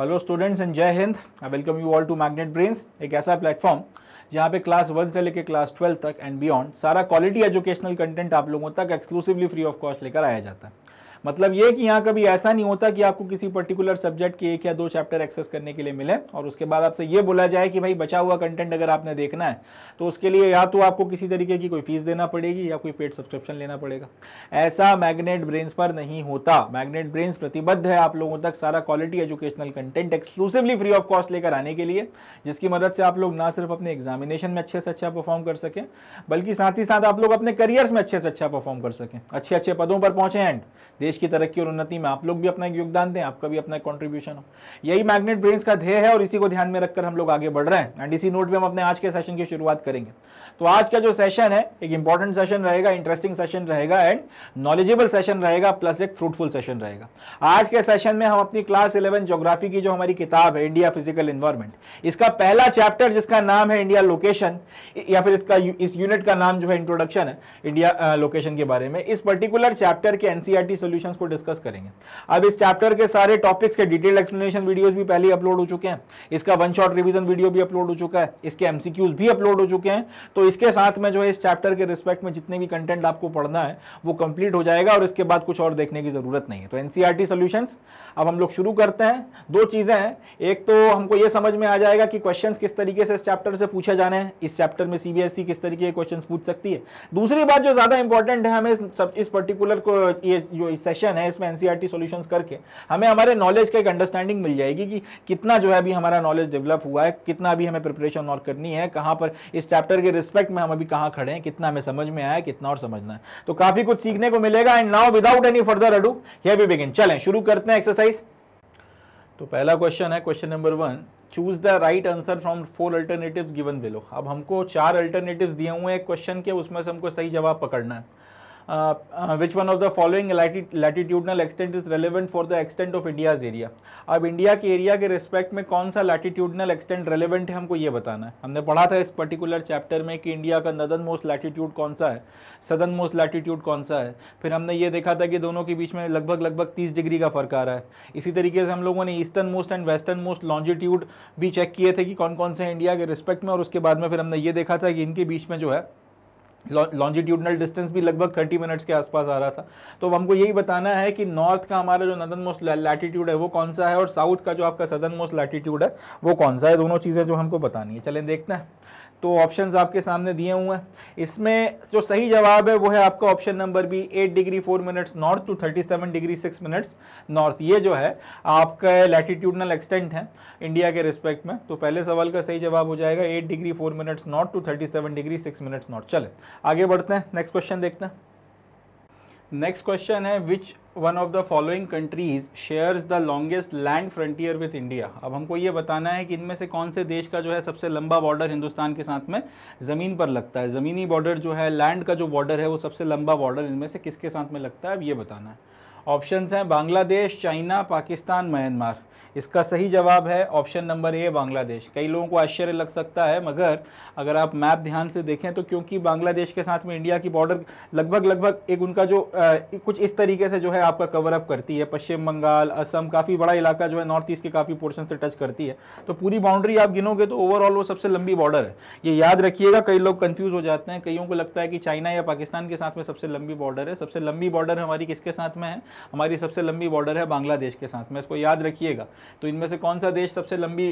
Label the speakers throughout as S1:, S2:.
S1: Hello students and Jai Hind I welcome you all to magnet brains एक ऐसा platform जहाँ पे क्लास वन से लेकर क्लास ट्वेल्व तक एंड बियॉन्ड सारा क्वालिटी एजुकेशनल कंटेंट आप लोगों तक एक्सक्लूसिवली फ्री ऑफ कॉस्ट लेकर आया जाता है मतलब ये कि यहाँ कभी ऐसा नहीं होता कि आपको किसी पर्टिकुलर सब्जेक्ट के एक या दो चैप्टर एक्सेस करने के लिए मिले और उसके बाद आपसे ये बोला जाए कि भाई बचा हुआ कंटेंट अगर आपने देखना है तो उसके लिए या तो आपको किसी तरीके की कोई फीस देना पड़ेगी या कोई पेड सब्सक्रिप्शन लेना पड़ेगा ऐसा मैग्नेट ब्रेन्स पर नहीं होता मैग्नेट ब्रेन्स प्रतिबद्ध है आप लोगों तक सारा quality educational content exclusively free of cost लेकर आने के लिए जिसकी मदद से आप लोग ना सिर्फ अपने एग्जामिनेशन में अच्छे से अच्छा परफॉर्म कर सकें बल्कि साथ ही साथ आप लोग अपने करियर्स में अच्छे से अच्छा परफॉर्म कर सकें अच्छे अच्छे पदों पर पहुंचे एंड देश की तरक्की और उन्नति में आप लोग भी अपना योगदान दें आपका भी अपना कॉन्ट्रीब्यूशन हो यही मैग्नेट ब्रेन्स का ध्येय है और इसी को ध्यान में रखकर हम लोग आगे बढ़ रहे हैं एंड इसी नोट में हम अपने आज के सेशन की शुरुआत करेंगे तो आज का जो सेशन है एक इंपॉर्टेंट सेशन रहेगा इंटरेस्टिंग सेशन रहेगा एंड नॉलेजेबल सेशन रहेगा प्लस एक फ्रूटफुल सेशन रहेगा आज के सेशन में हम अपनी क्लास इलेवन जोग्राफी की जो हमारी किताब है इंडिया फिजिकल इन्वायरमेंट इसका पहला चैप्टर जिसका नाम है इंडिया लोकेशन या फिर इसका इस यूनिट का नाम जो है इंट्रोडक्शन है इंडिया लोकेशन के बारे में इस पर्टिकुलर चैप्टर के एनसीआर सोल्यूशन सॉल्यूशंस को डिस्कस करेंगे अब इस चैप्टर के सारे टॉपिक्स के डिटेल एक्सप्लेनेशन वीडियोस भी पहले अपलोड हो चुके हैं इसका वन शॉट रिविजन वीडियो भी अपलोड हो चुका है इसके एमसीक्यूज भी अपलोड हो चुके हैं तो इसके साथ में जो है इस चैप्टर के रिस्पेक्ट में जितने भी कंटेंट आपको पढ़ना है वो कंप्लीट हो जाएगा और इसके बाद कुछ और देखने की जरूरत नहीं है तो एनसीआरटी सोल्यूशन e अब हम लोग शुरू करते हैं दो चीजें हैं एक तो हमको यह समझ में आ जाएगा कि क्वेश्चन किस तरीके से इस चैप्टर से पूछे जाने हैं इस चैप्टर में सीबीएसई e किस तरीके के क्वेश्चन पूछ सकती है दूसरी बात जो ज्यादा इंपॉर्टेंट है हमें इस पर्टिकुलर को ये जो इस सेशन है इसमें एनसीईआरटी सॉल्यूशंस e करके हमें हमारे नॉलेज का एक अंडरस्टैंडिंग मिल जाएगी कि कितना जो है अभी हमारा नॉलेज डेवलप हुआ है कितना अभी हमें प्रिपरेशन और करनी है कहाँ पर इस चैप्टर के रिस्पेक्ट में हम अभी कहाँ खड़े हैं कितना हमें समझ में आया कितना और समझना है तो काफ़ी कुछ सीखने को मिलेगा and now without any further ado hey we begin चलें शुरू करते हैं एक्सरसाइज तो पहला क्वेश्चन है question number one choose the right answer from four alternative given below अब हमको चार अल्टरनेटिव दिए हुए हैं क्वेश्चन के उसमें से हमको सही जवाब पकड़ना है which one of the following latitudinal extent is relevant for the extent of India's area अब इंडिया के एरिया के रिस्पेक्ट में कौन सा लैटिट्यूडनल एक्सटेंट रेलिवेंट है हमको ये बताना है हमने पढ़ा था इस पर्टिकुलर चैप्टर में कि इंडिया का नदन मोस्ट लैटिट्यूड कौन सा है सदन मोस्ट लैटिट्यूड कौन सा है फिर हमने ये देखा था कि दोनों के बीच में लगभग लगभग तीस डिग्री का फर्क आ रहा है इसी तरीके से हम लोगों ने eastern most and western most longitude भी चेक किए थे कि कौन कौन से इंडिया के रिस्पेक्ट में और उसके बाद में फिर हमने ये देखा था कि इनके बीच में जो है लॉन्जिट्यूडनल डिस्टेंस भी लगभग 30 मिनट्स के आसपास आ रहा था तो अब हमको यही बताना है कि नॉर्थ का हमारा जो नदन मोस्ट लैटिट्यूड है वो कौन सा है और साउथ का जो आपका सदन मोस्ट लैटिट्यूड है वो कौन सा है दोनों चीज़ें जो हमको बतानी है चलें देखते हैं तो ऑप्शंस आपके सामने दिए हुए हैं इसमें जो सही जवाब है वो है आपका option number B 8 degree 4 minutes north to 37 degree 6 minutes north ये जो है आपका लैटिट्यूडनल एक्सटेंट है इंडिया के रिस्पेक्ट में तो पहले सवाल का सही जवाब हो जाएगा 8 degree 4 minutes north to 37 degree 6 minutes north चले आगे बढ़ते हैं नेक्स्ट क्वेश्चन देखते हैं नेक्स्ट क्वेश्चन है which one of the following countries shares the longest land frontier with India अब हमको ये बताना है कि इनमें से कौन से देश का जो है सबसे लंबा बॉर्डर हिंदुस्तान के साथ में ज़मीन पर लगता है ज़मीनी बॉर्डर जो है लैंड का जो बॉर्डर है वो सबसे लंबा बॉर्डर इनमें से किसके साथ में लगता है अब ये बताना है ऑप्शन हैं बांग्लादेश चाइना पाकिस्तान म्यांमार इसका सही जवाब है ऑप्शन नंबर ए बांग्लादेश कई लोगों को आश्चर्य लग सकता है मगर अगर आप मैप ध्यान से देखें तो क्योंकि बांग्लादेश के साथ में इंडिया की बॉर्डर लगभग लगभग एक उनका जो आ, कुछ इस तरीके से जो है आपका कवर अप करती है पश्चिम बंगाल असम काफ़ी बड़ा इलाका जो है नॉर्थ ईस्ट के काफ़ी पोर्शन से टच करती है तो पूरी बाउंड्री आप गिनोगे तो ओवरऑल वो सबसे लंबी बॉर्डर है ये याद रखिएगा कई लोग कन्फ्यूज़ हो जाते हैं कईयों को लगता है कि चाइना या पाकिस्तान के साथ में सबसे लंबी बॉर्डर है सबसे लंबी बॉर्डर हमारी किसके साथ में है हमारी सबसे लंबी बॉर्डर है बांग्लादेश के साथ में इसको याद रखिएगा तो इनमें से कौन सा देश सबसे लंबी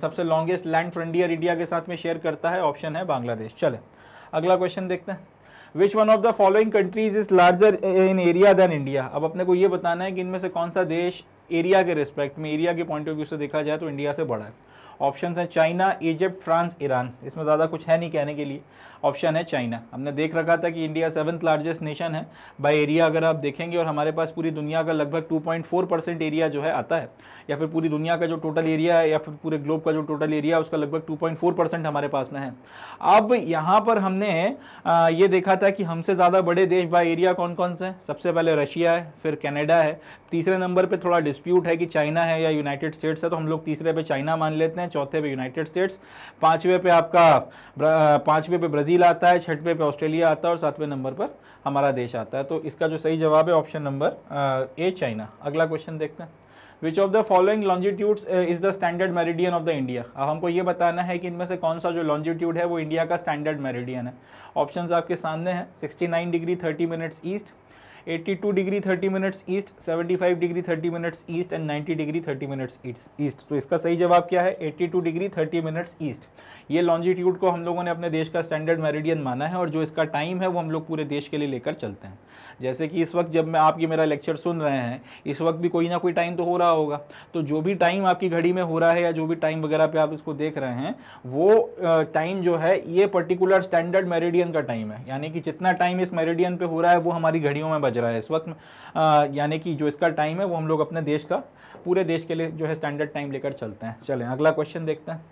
S1: सबसे लॉन्गेस्ट लैंड फ्रंटियर इंडिया के साथ में शेयर करता है ऑप्शन है बांग्लादेश चले अगला क्वेश्चन देखते हैं which one of the following countries is larger in area than India अब अपने को ये बताना है कि इनमें से कौन सा देश एरिया के रिस्पेक्ट में एरिया के पॉइंट ऑफ व्यू से देखा जाए तो इंडिया से बड़ा है ऑप्शन हैं चाइना इजिप्ट फ्रांस ईरान इसमें ज़्यादा कुछ है नहीं कहने के लिए ऑप्शन है चाइना हमने देख रखा था कि इंडिया सेवन्थ लार्जेस्ट नेशन है बाय एरिया अगर आप देखेंगे और हमारे पास पूरी दुनिया का लगभग 2.4 परसेंट एरिया जो है आता है या फिर पूरी दुनिया का जो टोटल एरिया है या फिर पूरे ग्लोब का जो टोटल एरिया है उसका लगभग 2.4 परसेंट हमारे पास में है अब यहाँ पर हमने ये देखा था कि हमसे ज़्यादा बड़े देश बाय एरिया कौन कौन से हैं सबसे पहले रशिया है फिर कैनेडा है तीसरे नंबर पर थोड़ा डिस्प्यूट है कि चाइना है या यूनाइटेड स्टेट्स है तो हम लोग तीसरे पर चाइना मान लेते हैं हैं चौथे पे यूनाइटेड स्टेट्स पांचवे पे आपका पांचवे पे ब्राज़ील आता है छठवें पे ऑस्ट्रेलिया आता है और सातवें नंबर पर हमारा देश आता है तो इसका जो सही जवाब है ऑप्शन नंबर ए चाइना अगला क्वेश्चन देखते हैं which of the following longitudes is the standard meridian of the India अब हमको ये बताना है कि इनमें से कौन सा जो लॉन्जिट्यूड है वो इंडिया का स्टैंडर्ड मेरिडियन है ऑप्शन आपके सामने हैं sixty nine degree thirty minutes east 82 degree 30 minutes east 75 degree 30 minutes east and 90 degree 30 minutes east तो इसका सही जवाब क्या है 82 डिग्री 30 मिनट्स ईस्ट ये लॉन्जिट्यूड को हम लोगों ने अपने देश का स्टैंडर्ड मेरिडियन माना है और जो इसका टाइम है वो हम लोग पूरे देश के लिए लेकर चलते हैं जैसे कि इस वक्त जब मैं आप ये मेरा लेक्चर सुन रहे हैं इस वक्त भी कोई ना कोई टाइम तो हो रहा होगा तो जो भी टाइम आपकी घड़ी में हो रहा है या जो भी टाइम वगैरह पे आप इसको देख रहे हैं वो टाइम जो है ये पर्टिकुलर स्टैंडर्ड मेरिडियन का टाइम है यानी कि जितना टाइम इस मेरिडियन पे हो रहा है वो हमारी घड़ियों में बज रहा है इस वक्त यानी कि जो इसका टाइम है वो हम लोग अपने देश का पूरे देश के लिए जो है स्टैंडर्ड टाइम लेकर चलते हैं चलें अगला क्वेश्चन देखते हैं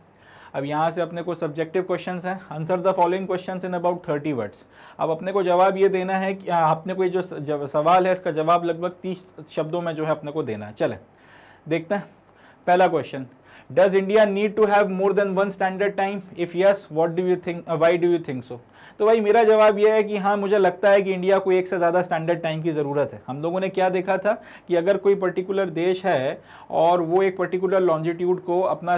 S1: अब यहाँ से अपने को सब्जेक्टिव क्वेश्चन हैं answer the following question in about thirty words अब अपने को जवाब ये देना है कि अपने को ये जो सवाल है इसका जवाब लगभग तीस शब्दों में जो है अपने को देना है चले देखते हैं पहला question does India need to have more than one standard time if yes what do you think why do you think so तो भाई मेरा जवाब यह है कि हाँ मुझे लगता है कि इंडिया को एक से ज़्यादा स्टैंडर्ड टाइम की ज़रूरत है हम लोगों ने क्या देखा था कि अगर कोई पर्टिकुलर देश है और वो एक पर्टिकुलर लॉन्जिट्यूड को अपना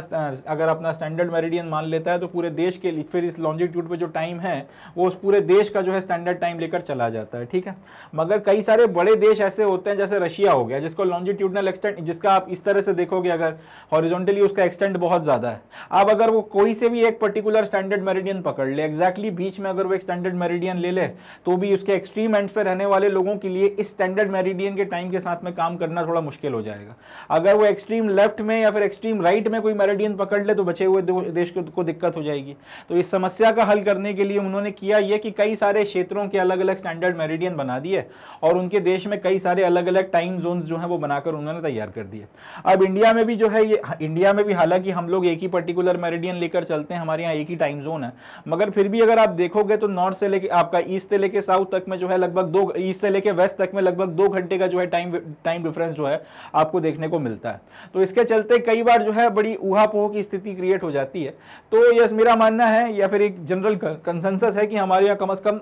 S1: अगर अपना स्टैंडर्ड मेरिडियन मान लेता है तो पूरे देश के लिए फिर इस लॉन्जिट्यूड पर जो टाइम है वो उस पूरे देश का जो है स्टैंडर्ड टाइम लेकर चला जाता है ठीक है मगर कई सारे बड़े देश ऐसे होते हैं जैसे रशिया हो गया जिसको लॉन्जिट्यूडनल एक्सटेंड जिसका आप इस तरह से देखोगे अगर हॉरिजॉन्टली उसका एक्सटेंड बहुत ज़्यादा है अब अगर वो कोई से भी एक पर्टिकुलर स्टैंडर्ड मेरिडियन पकड़ ले एग्जैक्टली बीच में अगर ऑफ एक्सटेंडेड मेरिडियन ले ले तो भी उसके एक्सट्रीम एंड्स पे रहने वाले लोगों के लिए इस स्टैंडर्ड मेरिडियन के टाइम के साथ में काम करना थोड़ा मुश्किल हो जाएगा अगर वो एक्सट्रीम लेफ्ट में या फिर एक्सट्रीम राइट में कोई मेरिडियन पकड़ ले तो बचे हुए देश को दिक्कत हो जाएगी तो इस समस्या का हल करने के लिए उन्होंने किया यह कि कई सारे क्षेत्रों के अलग अलग स्टैंडर्ड मेरिडियन बना दिए और उनके देश में कई सारे अलग अलग टाइम जोन जो है वो बनाकर उन्होंने तैयार कर दिए अब इंडिया में भी जो है ये हाँ, इंडिया में भी हालांकि हम लोग एक ही पर्टिकुलर मेरिडियन लेकर चलते हैं हमारे यहाँ एक ही टाइम जोन है मगर फिर भी अगर आप देखोगे देखोगे तो नॉर्थ से लेके आपका ईस्ट से लेके साउथ तक में जो है लगभग दो ईस्ट से लेके वेस्ट तक में लगभग दो घंटे का जो है टाइम टाइम डिफरेंस जो है आपको देखने को मिलता है तो इसके चलते कई बार जो है बड़ी ऊहापोह की स्थिति क्रिएट हो जाती है तो यस मेरा मानना है या फिर एक जनरल कंसेंसस है कि हमारे यहाँ कम अज कम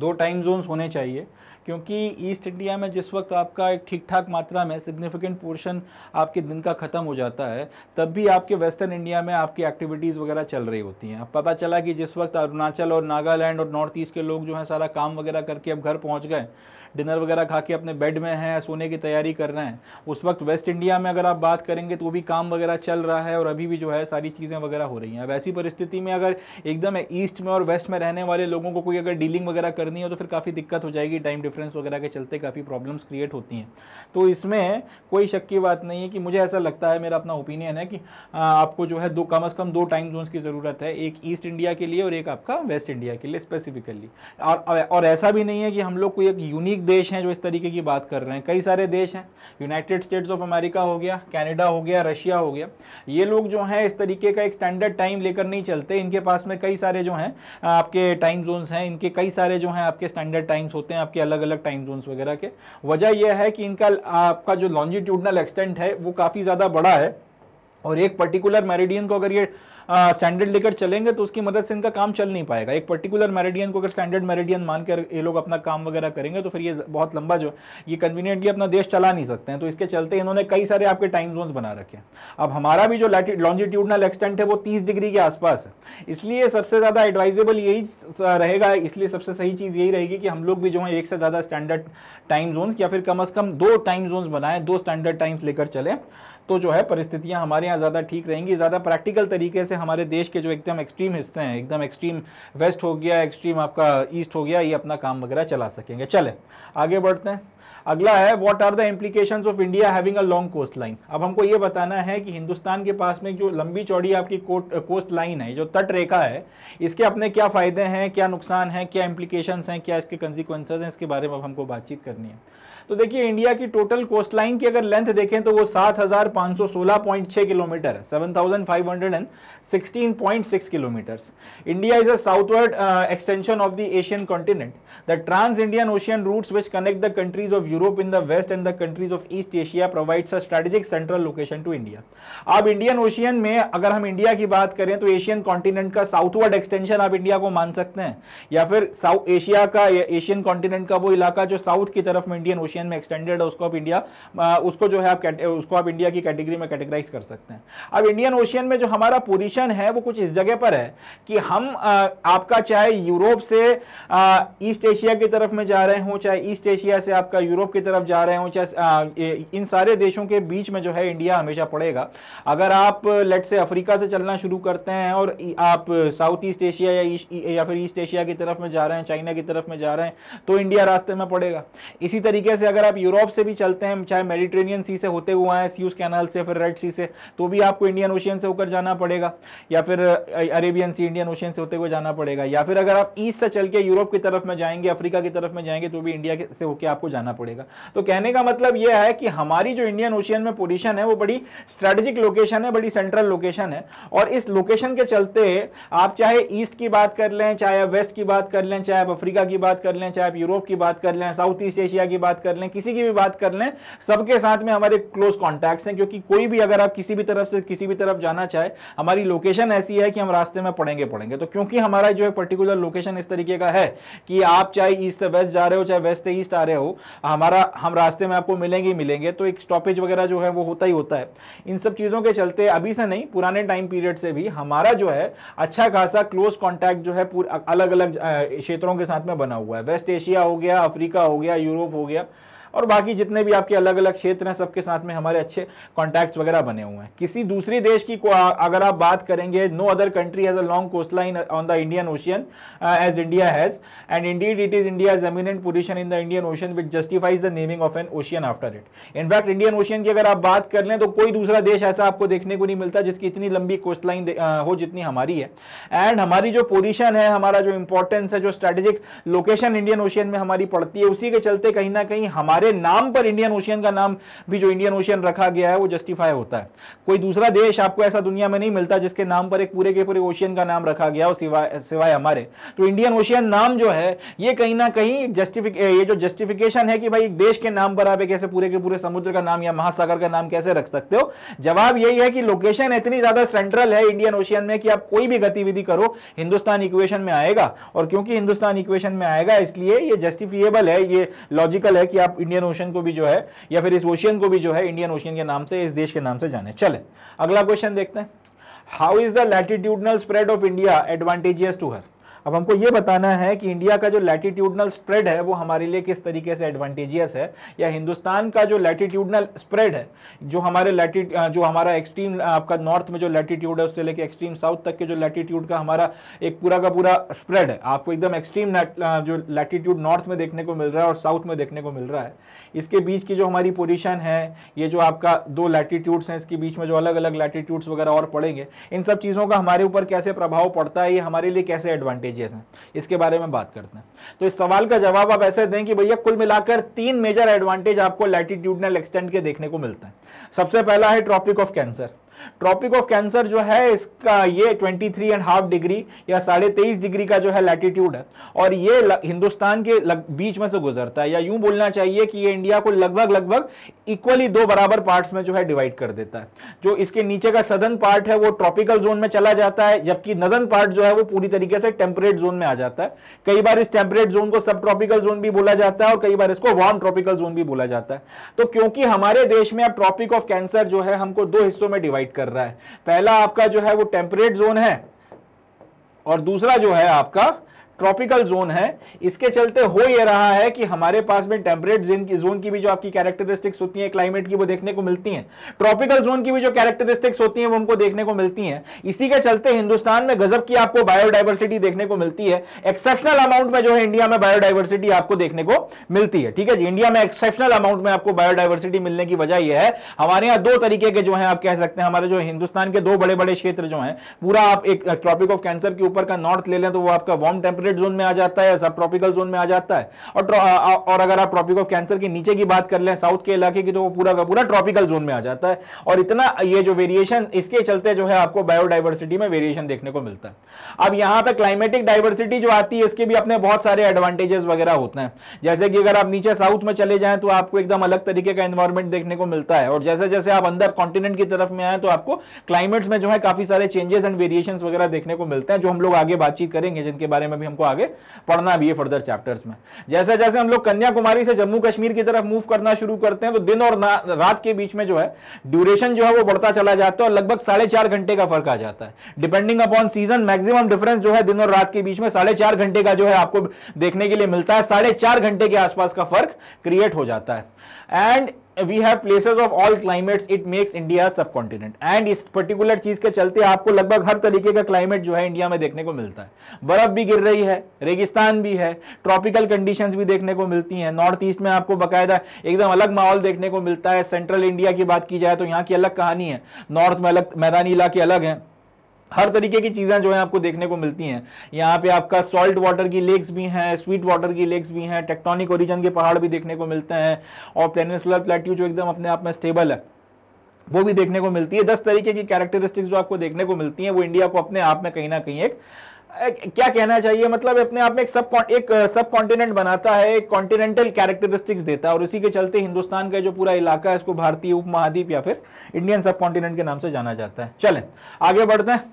S1: दो टाइम जोन्स होने चाहिए क्योंकि ईस्ट इंडिया में जिस वक्त आपका एक ठीक ठाक मात्रा में सिग्निफिकेंट पोर्शन आपके दिन का ख़त्म हो जाता है तब भी आपके वेस्टर्न इंडिया में आपकी एक्टिविटीज़ वगैरह चल रही होती हैं अब पता चला कि जिस वक्त अरुणाचल और नागालैंड और नॉर्थ ईस्ट के लोग जो हैं सारा काम वगैरह करके अब घर पहुँच गए डिनर वगैरह खा के अपने बेड में हैं सोने की तैयारी कर रहे हैं उस वक्त वेस्ट इंडिया में अगर आप बात करेंगे तो वो भी काम वगैरह चल रहा है और अभी भी जो है सारी चीज़ें वगैरह हो रही हैं अब ऐसी परिस्थिति में अगर एकदम ईस्ट में और वेस्ट में रहने वाले लोगों को कोई अगर डीलिंग वगैरह करनी हो तो फिर काफ़ी दिक्कत हो जाएगी टाइम डिफरेंस वगैरह के चलते काफ़ी प्रॉब्लम्स क्रिएट होती हैं तो इसमें कोई शक की बात नहीं है कि मुझे ऐसा लगता है मेरा अपना ओपिनियन है कि आपको जो है दो कम अज़ कम दो टाइम जोन्स की ज़रूरत है एक ईस्ट इंडिया के लिए और एक आपका वेस्ट इंडिया के लिए स्पेसिफिकली और और ऐसा भी नहीं है कि हम लोग कोई एक यूनिक देश हैं जो इस तरीके की बात कर रहे हैं कई सारे देश हैं यूनाइटेड स्टेट्स ऑफ अमेरिका हो गया कैनेडा हो गया रशिया हो गया ये लोग जो हैं इस तरीके का एक स्टैंडर्ड टाइम लेकर नहीं चलते इनके पास में कई सारे जो हैं आपके टाइम जोन्स हैं इनके कई सारे जो हैं आपके स्टैंडर्ड टाइम्स होते हैं आपके अलग अलग टाइम जोन्स वगैरह के वजह यह है कि इनका आपका जो लॉन्जिट्यूडनल एक्सटेंट है वो काफ़ी ज़्यादा बड़ा है और एक पर्टिकुलर मेरिडियन को अगर ये स्टैंडर्ड लेकर चलेंगे तो उसकी मदद से इनका काम चल नहीं पाएगा एक पर्टिकुलर मेरेडियन को अगर स्टैंडर्ड मेरेडियन मानकर ये लोग अपना काम वगैरह करेंगे तो फिर ये बहुत लंबा जो ये कन्वीनियंटली अपना देश चला नहीं सकते हैं तो इसके चलते इन्होंने कई सारे आपके टाइम जोन बना रखे हैं अब हमारा भी जो लॉन्जिट्यूडनल एक्सटेंट है वो तीस डिग्री के आसपास है इसलिए सबसे ज़्यादा एडवाइजेबल यही रहेगा इसलिए सबसे सही चीज़ यही रहेगी कि हम लोग भी जो है एक से ज़्यादा स्टैंडर्ड टाइम जोन्स या फिर कम अज़ कम दो टाइम जोन्स बनाएं दो स्टैंडर्ड टाइम्स लेकर चले तो जो है परिस्थितियाँ हमारे यहाँ ज़्यादा ठीक रहेंगी ज़्यादा प्रैक्टिकल तरीके से हमारे देश के जो एकदम एक्सट्रीम हिस्से हैं एकदम एक्सट्रीम वेस्ट हो गया एक्सट्रीम आपका ईस्ट हो गया ये अपना काम वगैरह चला सकेंगे चले आगे बढ़ते हैं अगला है what are the implication of India having a long coast line अब हमको ये बताना है कि हिंदुस्तान के पास में जो लंबी चौड़ी आपकी कोट कोस्ट लाइन है जो तट रेखा है इसके अपने क्या फायदे हैं क्या नुकसान है क्या इम्प्लीकेशन हैं क्या इसके कंसिक्वेंसेज हैं इसके बारे में अब हमको बातचीत करनी है तो देखिए इंडिया की टोटल कोस्ट लाइन की अगर लेंथ देखें तो वो 7,516.6 किलोमीटर है 7,516.6 kilometre India is a southward extension of the Asian continent the trans Indian Ocean routes which connect the countries of Europe in the west and the countries of East Asia provides a strategic central location to India अब Indian Ocean में अगर हम India की बात करें तो Asian continent का southward extension आप इंडिया को मान सकते हैं या फिर साउथ एशिया का एशियन कॉन्टिनेंट का वो इलाका जो साउथ की तरफ में इंडियन ओशियन ओशियन में एक्सटेंडेड है उसको आप इंडिया उसको जो है आप उसको आप इंडिया की कैटेगरी में कैटेगराइज कर सकते हैं अब इंडियन ओशियन में जो हमारा पोजिशन है वो कुछ इस जगह पर है कि हम आपका चाहे यूरोप से ईस्ट एशिया की तरफ में जा रहे हों चाहे ईस्ट एशिया से आपका यूरोप की तरफ जा रहे हों चाहे इन सारे देशों के बीच में जो है इंडिया हमेशा पड़ेगा अगर आप लेट से अफ्रीका से चलना शुरू करते हैं और आप साउथ ईस्ट एशिया या या फिर ईस्ट एशिया की तरफ में जा रहे हैं चाइना की तरफ में जा रहे हैं तो इंडिया रास्ते में पड़ेगा इसी तरीके से से अगर आप यूरोप से भी चलते हैं चाहे मेडिटेरेनियन सी से होते हुए आए सीयूज कैनाल से फिर रेड सी से तो भी आपको इंडियन ओशियन से होकर जाना पड़ेगा या फिर अरेबियन सी इंडियन ओशियन से होते हुए जाना पड़ेगा या फिर अगर आप ईस्ट से चल के यूरोप की तरफ में जाएंगे अफ्रीका की तरफ में जाएंगे तो भी इंडिया से होकर आपको जाना पड़ेगा तो कहने का मतलब यह है कि हमारी जो इंडियन ओशियन में पोजिशन है वो बड़ी स्ट्रेटेजिक लोकेशन है बड़ी सेंट्रल लोकेशन है और इस लोकेशन के चलते आप चाहे ईस्ट की बात कर लें चाहे वेस्ट की बात कर लें चाहे आप अफ्रीका की बात कर लें चाहे आप यूरोप की बात कर लें साउथ ईस्ट एशिया की बात कर कर लें किसी की भी बात कर लें सबके साथ में हमारे क्लोज कॉन्टैक्ट्स हैं क्योंकि कोई भी अगर आप किसी भी तरफ से किसी भी तरफ जाना चाहे हमारी लोकेशन ऐसी है कि हम रास्ते में पड़ेंगे पड़ेंगे तो क्योंकि हमारा जो है पर्टिकुलर लोकेशन इस तरीके का है कि आप चाहे ईस्ट से वेस्ट जा रहे हो चाहे वेस्ट से ईस्ट आ रहे हो हमारा हम रास्ते में आपको मिलेंगे ही मिलेंगे तो एक स्टॉपेज वगैरह जो है वो होता ही होता है इन सब चीज़ों के चलते अभी से नहीं पुराने टाइम पीरियड से भी हमारा जो है अच्छा खासा क्लोज कॉन्टैक्ट जो है अलग अलग क्षेत्रों के साथ में बना हुआ है वेस्ट एशिया हो गया अफ्रीका हो गया यूरोप हो गया और बाकी जितने भी आपके अलग अलग क्षेत्र हैं सबके साथ में हमारे अच्छे कॉन्टैक्ट्स वगैरह बने हुए हैं किसी दूसरे देश की अगर आप बात करेंगे no other country has a long coast line on the Indian Ocean as India has and indeed it is India eminent position in the Indian Ocean which justifies the naming of an ocean after it in fact Indian Ocean की अगर आप बात कर लें तो कोई दूसरा देश ऐसा आपको देखने को नहीं मिलता जिसकी इतनी लंबी कोस्ट लाइन uh, हो जितनी हमारी है एंड हमारी जो पोजीशन है हमारा जो इंपॉर्टेंस है जो स्ट्रेटेजिक लोकेशन इंडियन ओशियन में हमारी पड़ती है उसी के चलते कहीं ना कहीं हमारे हमारे नाम पर इंडियन ओशियन का नाम भी जो इंडियन ओशियन रखा गया है वो जस्टिफाई होता है कोई दूसरा देश आपको ऐसा दुनिया में नहीं मिलता जिसके नाम पर एक पूरे के पूरे ओशियन का नाम रखा गया हो सिवाय हमारे तो इंडियन ओशियन नाम जो है ये कहीं ना कहीं जस्टिफिक ये जो जस्टिफिकेशन है कि भाई एक देश के नाम पर आप एक ऐसे पूरे के पूरे समुद्र का नाम या महासागर का नाम कैसे रख सकते हो जवाब यही है कि लोकेशन इतनी ज्यादा सेंट्रल है इंडियन ओशियन में कि आप कोई भी गतिविधि करो हिंदुस्तान इक्वेशन में आएगा और क्योंकि हिंदुस्तान इक्वेशन में आएगा इसलिए ये जस्टिफिएबल है ये लॉजिकल है कि आप इंडियन ओशन को भी जो है या फिर इस ओशियन को भी जो है इंडियन ओशियन के नाम से इस देश के नाम से जाने चले अगला क्वेश्चन देखते हैं how is the latitudinal spread of India advantageous to her अब हमको ये बताना है कि इंडिया का जो लैटिट्यूडनल स्प्रेड है वो हमारे लिए किस तरीके से एडवांटेजियस है या हिंदुस्तान का जो लैटिट्यूडनल स्प्रेड है जो हमारे लैटिट जो हमारा एक्सट्रीम आपका नॉर्थ में जो लैटिट्यूड है उससे लेके एक्सट्रीम साउथ तक के जो लैटिट्यूड का हमारा एक पूरा का पूरा स्प्रेड है आपको एकदम एक्सट्रीम जो लैटिट्यूड नॉर्थ में देखने को मिल रहा है और साउथ में देखने को मिल रहा है इसके बीच की जो हमारी पोजिशन है ये जो आपका दो लैटिट्यूड्स हैं इसके बीच में जो अलग अलग लैटिट्यूड्स वगैरह और पड़ेंगे इन सब चीज़ों का हमारे ऊपर कैसे प्रभाव पड़ता है ये हमारे लिए कैसे एडवांटेज स्टेजेस हैं इसके बारे में बात करते हैं तो इस सवाल का जवाब आप ऐसे दें कि भैया कुल मिलाकर तीन मेजर एडवांटेज आपको लैटिट्यूडनल एक्सटेंट के देखने को मिलते हैं सबसे पहला है tropic of cancer tropic of cancer जो है इसका ये twenty three and half degree या साढ़े तेईस डिग्री का जो है लैटिट्यूड है और ये हिंदुस्तान के लग, बीच में से गुजरता है या यूं बोलना चाहिए कि ये इंडिया को लगभग लगभग इक्वली दो बराबर पार्ट्स में जो है डिवाइड कर देता है जो इसके नीचे का सदन पार्ट है वो ट्रॉपिकल जोन में चला जाता है जबकि नदन पार्ट जो है वो पूरी तरीके से टेम्परेट जोन में आ जाता है कई बार इस टेम्परेट जोन को सब ट्रॉपिकल जोन भी बोला जाता है और कई बार इसको वार्म ट्रॉपिकल जोन भी बोला जाता है तो क्योंकि हमारे देश में अब ट्रॉपिक ऑफ कैंसर जो है हमको दो हिस्सों में डिवाइड डिसाइड कर रहा है पहला आपका जो है वो टेम्परेट जोन है और दूसरा जो है आपका ट्रॉपिकल जोन है इसके चलते हो यह रहा है कि हमारे पास में टेम्परेट जोन की भी जो आपकी कैरेक्टरिस्टिक्स होती है क्लाइमेट की वो देखने को मिलती है ट्रॉपिकल जोन की भी जो कैरेक्टरिस्टिक्स होती है वो हमको देखने को मिलती है इसी के चलते हिंदुस्तान में गजब की आपको बायोडाइवर्सिटी देखने को मिलती है एक्सेप्शनल अमाउंट में जो है इंडिया में बायोडाइवर्सिटी आपको देखने को मिलती है ठीक है जी इंडिया में एक्सेप्शनल अमाउंट में आपको बायोडाइवर्सिटी मिलने की वजह यह है हमारे यहाँ दो तरीके के जो है आप कह सकते हैं हमारे जो हिंदुस्तान के दो बड़े बड़े क्षेत्र जो है पूरा आप एक ट्रॉपिक ऑफ कैंसर के ऊपर का नॉर्थ ले लें तो वो आपका वार्म टेम्परेट temperate जोन में आ जाता है सब ट्रॉपिकल जोन में आ जाता है और और अगर आप ट्रॉपिक ऑफ कैंसर के नीचे की बात कर लें साउथ के इलाके की तो वो पूरा का पूरा ट्रॉपिकल जोन में आ जाता है और इतना ये जो वेरिएशन इसके चलते जो है आपको बायोडाइवर्सिटी में वेरिएशन देखने को मिलता है अब यहाँ पे क्लाइमेटिक डाइवर्सिटी जो आती है इसके भी अपने बहुत सारे एडवांटेजेस वगैरह होते हैं जैसे कि अगर आप नीचे साउथ में चले जाए तो आपको एकदम अलग तरीके का एनवायरमेंट देखने को मिलता है और जैसे जैसे आप अंदर कॉन्टिनेंट की तरफ में आए तो आपको क्लाइमेट में जो है काफी सारे चेंजेस एंड वेरिएशन वगैरह देखने को मिलते हैं जो हम लोग आगे बातचीत करेंगे जिनके बारे में भी हमको आगे पढ़ना भी है फर्दर चैप्टर्स में जैसे जैसे हम लोग कन्याकुमारी से जम्मू कश्मीर की तरफ मूव करना शुरू करते हैं तो दिन और रात के बीच में जो है ड्यूरेशन जो है वो बढ़ता चला जाता है और लगभग साढ़े चार घंटे का फर्क आ जाता है depending upon season maximum difference जो है दिन और रात के बीच में साढ़े चार घंटे का जो है आपको देखने के लिए मिलता है साढ़े चार घंटे के आसपास का फर्क क्रिएट हो जाता है and we have places of all climates it makes India subcontinent and इस पर्टिकुलर चीज के चलते आपको लगभग हर तरीके का क्लाइमेट जो है इंडिया में देखने को मिलता है बर्फ भी गिर रही है रेगिस्तान भी है ट्रॉपिकल कंडीशन भी देखने को मिलती हैं नॉर्थ ईस्ट में आपको बाकायदा एकदम अलग माहौल देखने को मिलता है सेंट्रल इंडिया की बात की जाए तो यहाँ की अलग कहानी है नॉर्थ में अलग मैदानी इलाके अलग हैं हर तरीके की चीज़ें जो है आपको देखने को मिलती हैं यहाँ पे आपका सॉल्ट वाटर की लेक्स भी हैं स्वीट वाटर की लेक्स भी हैं टेक्टोनिक ओरिजन के पहाड़ भी देखने को मिलते हैं और प्लेनेसुलर प्लेट्यू जो एकदम अपने आप में स्टेबल है वो भी देखने को मिलती है दस तरीके की कैरेक्टरिस्टिक्स जो आपको देखने को मिलती हैं वो इंडिया को अपने आप में कहीं ना कहीं एक क्या कहना चाहिए मतलब अपने आप में एक सब एक सब कॉन्टिनेंट बनाता है एक कॉन्टिनेंटल कैरेक्टरिस्टिक्स देता है और इसी के चलते हिंदुस्तान का जो पूरा इलाका है इसको भारतीय उपमहाद्वीप या फिर इंडियन सब कॉन्टिनेंट के नाम से जाना जाता है चलें आगे बढ़ते हैं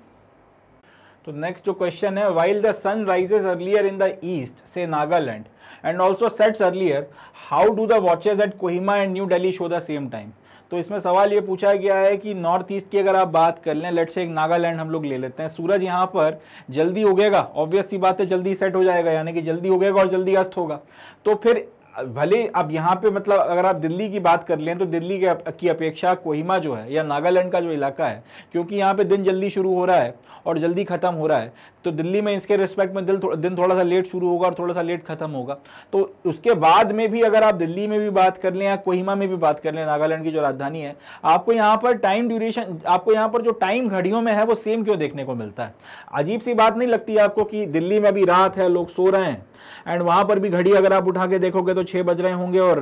S1: तो नेक्स्ट जो क्वेश्चन है while the sun rises earlier in the east say Nagaland and also sets earlier how do the watches at Kohima and New Delhi show the same time तो इसमें सवाल ये पूछा गया है कि नॉर्थ ईस्ट की अगर आप बात कर लें लेट से एक नागालैंड हम लोग ले लेते हैं सूरज यहाँ पर जल्दी उगेगा ऑब्वियस सी बात है जल्दी सेट हो जाएगा यानी कि जल्दी उगेगा और जल्दी अस्त होगा तो फिर भले अब यहाँ पे मतलब अगर आप दिल्ली की बात कर लें तो दिल्ली के की अपेक्षा कोहिमा जो है या नागालैंड का जो इलाका है क्योंकि यहाँ पे दिन जल्दी शुरू हो रहा है और जल्दी ख़त्म हो रहा है तो दिल्ली में इसके रिस्पेक्ट में दिल थो, दिन थोड़ा सा लेट शुरू होगा और थोड़ा सा लेट खत्म होगा तो उसके बाद में भी अगर आप दिल्ली में भी बात कर लें या कोहिमा में भी बात कर लें नागालैंड की जो राजधानी है आपको यहाँ पर टाइम ड्यूरेशन आपको यहाँ पर जो टाइम घड़ियों में है वो सेम क्यों देखने को मिलता है अजीब सी बात नहीं लगती आपको कि दिल्ली में अभी रात है लोग सो रहे हैं एंड वहां पर भी घड़ी अगर आप उठा के देखोगे तो छः बज रहे होंगे और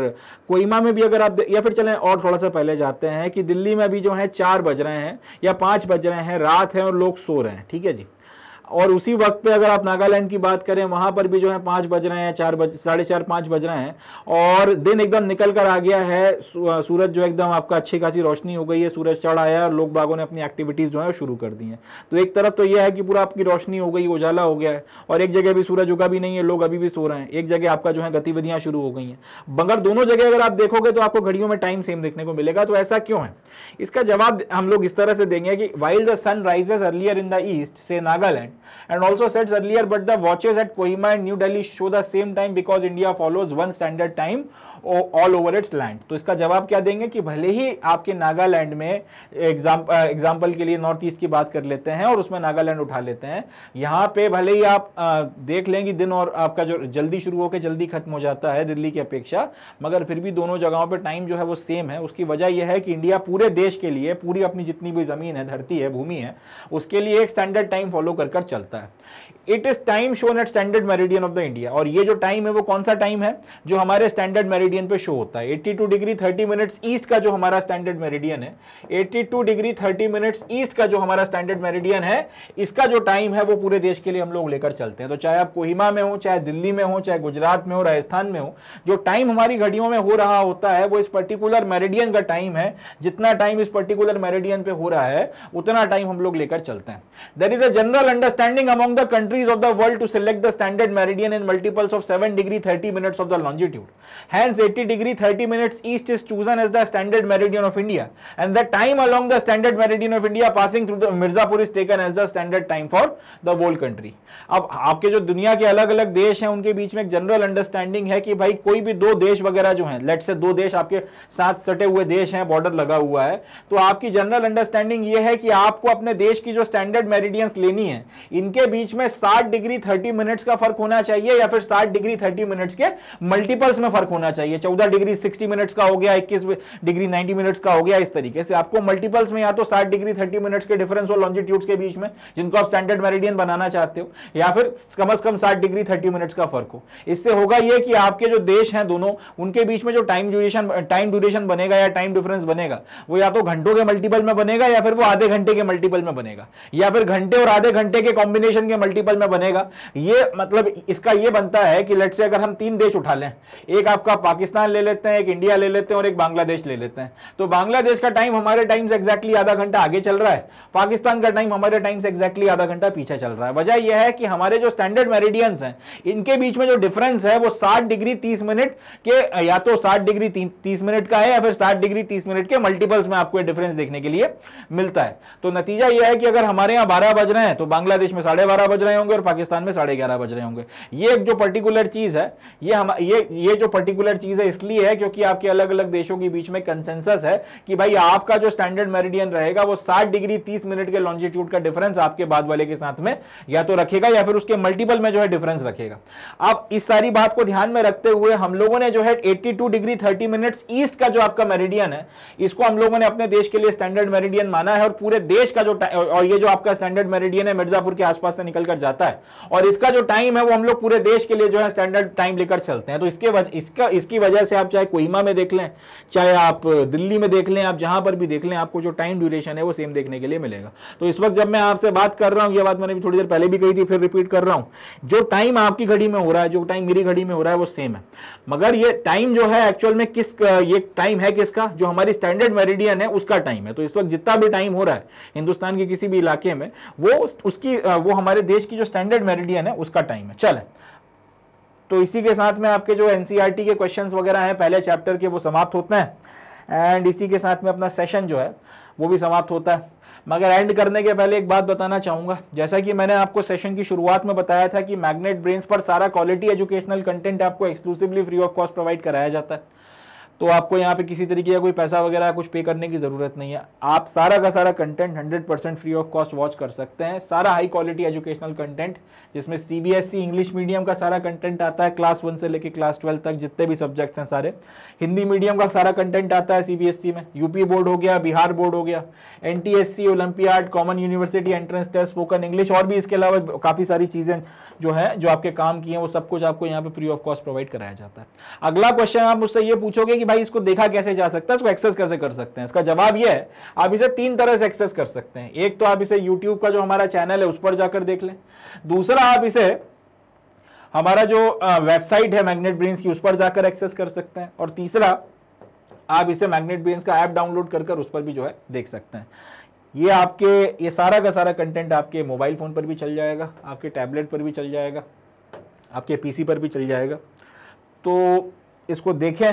S1: कोहिमा में भी अगर आप या फिर चलें और थोड़ा सा पहले जाते हैं कि दिल्ली में अभी जो है चार बज रहे हैं या पाँच बज रहे हैं रात है और लोग सो रहे हैं ठीक है जी और उसी वक्त पे अगर आप नागालैंड की बात करें वहां पर भी जो है पांच बज रहे हैं चार बज साढ़े चार पांच बज रहे हैं और दिन एकदम निकल कर आ गया है सूरज जो एकदम आपका अच्छी खासी रोशनी हो गई है सूरज चढ़ आया और लोग बागों ने अपनी एक्टिविटीज़ जो है शुरू कर दी है तो एक तरफ तो यह है कि पूरा आपकी रोशनी हो गई उजाला हो गया है और एक जगह भी सूरज उगा भी नहीं है लोग अभी भी सो रहे हैं एक जगह आपका जो है गतिविधियां शुरू हो गई हैं मगर दोनों जगह अगर आप देखोगे तो आपको घड़ियों में टाइम सेम देखने को मिलेगा तो ऐसा क्यों है इसका जवाब हम लोग इस तरह से देंगे कि while the sun rises earlier in the east say Nagaland and also said earlier but the watches at Kohima and New Delhi show the same time because India follows one standard time all over its land तो इसका जवाब क्या देंगे कि भले ही आपके नागालैंड में exam example uh, के लिए नॉर्थ ईस्ट की बात कर लेते हैं और उसमें नागालैंड उठा लेते हैं यहाँ पे भले ही आप आ, uh, देख लें कि दिन और आपका जो जल्दी शुरू होकर जल्दी खत्म हो जाता है दिल्ली की अपेक्षा मगर फिर भी दोनों जगहों पर टाइम जो है वो सेम है उसकी वजह यह है कि इंडिया पूरे देश के लिए पूरी अपनी जितनी भी जमीन है धरती है भूमि है उसके लिए एक स्टैंडर्ड टाइम फॉलो कर चलता है it is time shown at standard meridian of the India और ये जो टाइम है वो कौन सा टाइम है जो हमारे स्टैंडर्ड मेरिडियन पे शो होता है 82 डिग्री 30 मिनट्स ईस्ट का जो हमारा स्टैंडर्ड मेरिडियन है 82 डिग्री 30 मिनट्स ईस्ट का जो हमारा स्टैंडर्ड मेरिडियन है इसका जो टाइम है वो पूरे देश के लिए हम लोग लेकर चलते हैं तो चाहे आप कोहिमा में हो चाहे दिल्ली में हो चाहे गुजरात में हो राजस्थान में हो जो टाइम हमारी घड़ियों में हो रहा होता है वो इस पर्टिकुलर मेरिडियन का टाइम है जितना टाइम इस पर्टिकुलर मेरिडियन पे हो रहा है उतना टाइम हम लोग लेकर चलते हैं there is a general understanding among the country countries of the world to select the standard meridian in multiples of 7 degree 30 minutes of the longitude. Hence 80 degree 30 minutes east is chosen as the standard meridian of India and the time along the standard meridian of India passing through the Mirzapur is taken as the standard time for the whole country. ab aapke jo duniya ke alag alag desh hain unke beech mein ek general understanding hai ki bhai koi bhi do desh वगैरह jo hain let's say do desh aapke साथ sate hue desh hain border laga hua hai to aapki general understanding ye hai ki aapko apne desh ki jo standard meridians leni hai inke beech mein 60 degree 30 minutes का फर्क होना चाहिए या फिर 60 degree 30 minutes के multiples में फर्क होना चाहिए 14 डिग्री 60 मिनट्स का हो गया 21 डिग्री 90 मिनट्स का हो गया इस तरीके से आपको मल्टीपल्स में या तो 60 डिग्री 30 मिनट्स के डिफरेंस और लॉन्जिट्यूड के बीच में जिनको आप स्टैंडर्ड मेरेडियन बनाना चाहते हो या फिर कम अज कम साठ डिग्री थर्टी मिनट्स का फर्क हो इससे होगा यह कि आपके जो देश हैं दोनों उनके बीच में जो टाइम ड्यूरेशन टाइम ड्यूरेशन बनेगा या टाइम डिफरेंस बनेगा वो या तो घंटों के मल्टीपल में बनेगा या फिर वो आधे घंटे के मल्टीपल में बनेगा या फिर घंटे और आधे घंटे के कॉम्बिनेशन के मल्टीपल मल्टीपल में बनेगा ये मतलब इसका ये बनता है कि लेट से अगर हम तीन देश उठा लें एक आपका पाकिस्तान ले लेते हैं एक इंडिया ले लेते हैं और एक बांग्लादेश ले लेते हैं तो बांग्लादेश का टाइम हमारे टाइम्स एक्जैक्टली आधा घंटा आगे चल रहा है पाकिस्तान का टाइम हमारे टाइम्स एक्जैक्टली आधा घंटा पीछे चल रहा है वजह यह है कि हमारे जो स्टैंडर्ड मेरेडियंस हैं इनके बीच में जो डिफरेंस है वो साठ डिग्री तीस मिनट के या तो साठ डिग्री तीस मिनट का है या फिर साठ डिग्री तीस मिनट के मल्टीपल्स में आपको डिफरेंस देखने के लिए मिलता है तो नतीजा यह है कि अगर हमारे यहाँ बारह बज रहे हैं तो बांग्लादेश में साढ़े बारह बज रहे हैं होंगे और पाकिस्तान में साढ़े ग्यारह बज रहे होंगे ये जो पर्टिकुलर चीज है ये हम ये ये जो पर्टिकुलर चीज है इसलिए है क्योंकि आपके अलग अलग देशों के बीच में कंसेंसस है कि भाई आपका जो स्टैंडर्ड मेरिडियन रहेगा वो साठ डिग्री तीस मिनट के लॉन्जिट्यूड का डिफरेंस आपके बाद वाले के साथ में या तो रखेगा या फिर उसके मल्टीपल में जो है डिफरेंस रखेगा अब इस सारी बात को ध्यान में रखते हुए हम लोगों ने जो है eighty degree thirty minute east का जो आपका मेरिडियन है इसको हम लोगों ने अपने देश के लिए स्टैंडर्ड मेरिडियन माना है और पूरे देश का जो और ये जो आपका स्टैंडर्ड मेरिडियन है मिर्जापुर के आसपास से निकलकर जाता है और इसका जो टाइम है वो हम लोग पूरे देश के लिए जो है स्टैंडर्ड टाइम लेकर चलते हैं तो इसके वज, इसका इसकी वजह से आप चाहे कोहिमा में देख लें चाहे आप दिल्ली में देख लें आप जहां पर भी देख लें आपको जो टाइम ड्यूरेशन है वो सेम देखने के लिए मिलेगा तो इस वक्त जब मैं आपसे बात कर रहा हूँ यह बात मैंने भी थोड़ी देर पहले भी कही थी फिर रिपीट कर रहा हूँ जो टाइम आपकी घड़ी में हो रहा है जो टाइम मेरी घड़ी में हो रहा है वो सेम है मगर ये टाइम जो है एक्चुअल में किस ये टाइम है किसका जो हमारी स्टैंडर्ड मेरिडियन है उसका टाइम है तो इस वक्त जितना भी टाइम हो रहा है हिंदुस्तान के किसी भी इलाके में वो उसकी वो हमारे देश की जो स्टैंडर्ड मेरिडियन है उसका टाइम है चल तो इसी के साथ में आपके जो एनसीईआरटी e के क्वेश्चंस वगैरह हैं पहले चैप्टर के वो समाप्त होते हैं एंड इसी के साथ में अपना सेशन जो है वो भी समाप्त होता है मगर एंड करने के पहले एक बात बताना चाहूंगा जैसा कि मैंने आपको सेशन की शुरुआत में बताया था कि मैग्नेट ब्रेन्स पर सारा क्वालिटी एजुकेशनल कंटेंट आपको exclusively free of cost provide कराया जाता है तो आपको यहाँ पे किसी तरीके का कोई पैसा वगैरह कुछ पे करने की ज़रूरत नहीं है आप सारा का सारा content 100% free of cost watch कर सकते हैं सारा हाई क्वालिटी एजुकेशनल कंटेंट जिसमें सीबीएसई इंग्लिश मीडियम का सारा कंटेंट आता है क्लास वन से लेकर क्लास ट्वेल्व तक जितने भी सब्जेक्ट्स हैं सारे हिंदी मीडियम का सारा कंटेंट आता है सी बी एस में यूपी बोर्ड हो गया बिहार बोर्ड हो गया N T S C Olympiad common university entrance test spoken English और भी इसके अलावा काफ़ी सारी चीज़ें जो है जो आपके काम किए हैं वो सब कुछ आपको यहाँ पे फ्री ऑफ कॉस्ट प्रोवाइड कराया जाता है अगला क्वेश्चन आप मुझसे ये पूछोगे कि भाई इसको देखा कैसे जा सकता है इसको एक्सेस कैसे कर सकते हैं इसका जवाब ये है आप इसे तीन तरह से एक्सेस कर सकते हैं एक तो आप इसे यूट्यूब का जो हमारा चैनल है उस पर जाकर देख लें दूसरा आप इसे हमारा जो वेबसाइट है मैग्नेट ब्रेन्स की उस पर जाकर एक्सेस कर सकते हैं और तीसरा आप इसे मैग्नेट ब्रेन्स का ऐप डाउनलोड कर उस पर भी जो है देख सकते हैं ये आपके ये सारा का सारा कंटेंट आपके मोबाइल फ़ोन पर भी चल जाएगा आपके टैबलेट पर भी चल जाएगा आपके पीसी पर भी चल जाएगा तो इसको देखें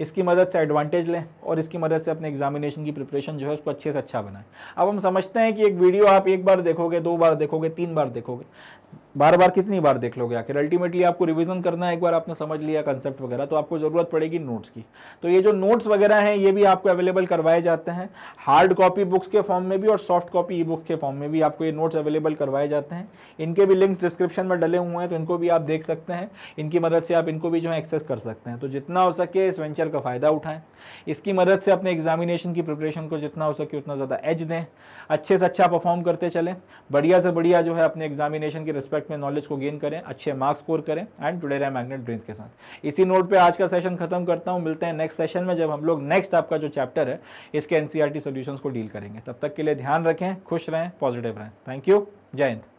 S1: इसकी मदद से एडवांटेज लें और इसकी मदद से अपने एग्जामिनेशन की प्रिपरेशन जो है उसको अच्छे से अच्छा बनाएं अब हम समझते हैं कि एक वीडियो आप एक बार देखोगे दो बार देखोगे तीन बार देखोगे बार बार कितनी बार देख लोगे आखिर अल्टीमेटली आपको रिवीजन करना है एक बार आपने समझ लिया कंसेप्ट वगैरह तो आपको ज़रूरत पड़ेगी नोट्स की तो ये जो नोट्स वगैरह हैं ये भी आपको अवेलेबल करवाए जाते हैं हार्ड कॉपी बुक्स के फॉर्म में भी और सॉफ्ट कॉपी ई बुक्स के फॉर्म में भी आपको ये नोट्स अवेलेबल करवाए जाते हैं इनके भी लिंक्स डिस्क्रिप्शन में डले हुए हैं तो इनको भी आप देख सकते हैं इनकी मदद से आप इनको भी जो है एक्सेस कर सकते हैं तो जितना हो सके इस वेंचर का फ़ायदा उठाएं इसकी मदद से अपने एग्जामिनेशन की प्रिपरेशन को जितना हो सके उतना ज़्यादा एज दें अच्छे से अच्छा परफॉर्म करते चलें बढ़िया से बढ़िया जो है अपने एग्जामिनेशन की रिस्पेक्ट प्रोडक्ट में नॉलेज को गेन करें अच्छे मार्क्स स्कोर करें एंड टुडे रहे मैग्नेट ब्रेन्स के साथ इसी नोट पे आज का सेशन खत्म करता हूँ मिलते हैं नेक्स्ट सेशन में जब हम लोग नेक्स्ट आपका जो चैप्टर है इसके एनसीआरटी सोल्यूशन e को डील करेंगे तब तक के लिए ध्यान रखें खुश रहें पॉजिटिव रहें थैंक यू जय हिंद